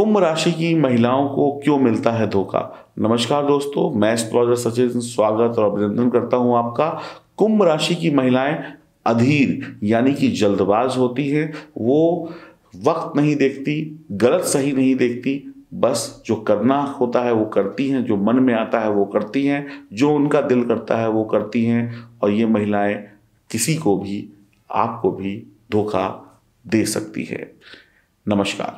कुंभ राशि की महिलाओं को क्यों मिलता है धोखा नमस्कार दोस्तों मैं एस्ट्रोलॉजर सचिन स्वागत और अभिनंदन करता हूं आपका कुंभ राशि की महिलाएं अधीर यानी कि जल्दबाज होती हैं वो वक्त नहीं देखती गलत सही नहीं देखती बस जो करना होता है वो करती हैं जो मन में आता है वो करती हैं जो उनका दिल करता है वो करती हैं और ये महिलाएं किसी को भी आपको भी धोखा दे सकती है नमस्कार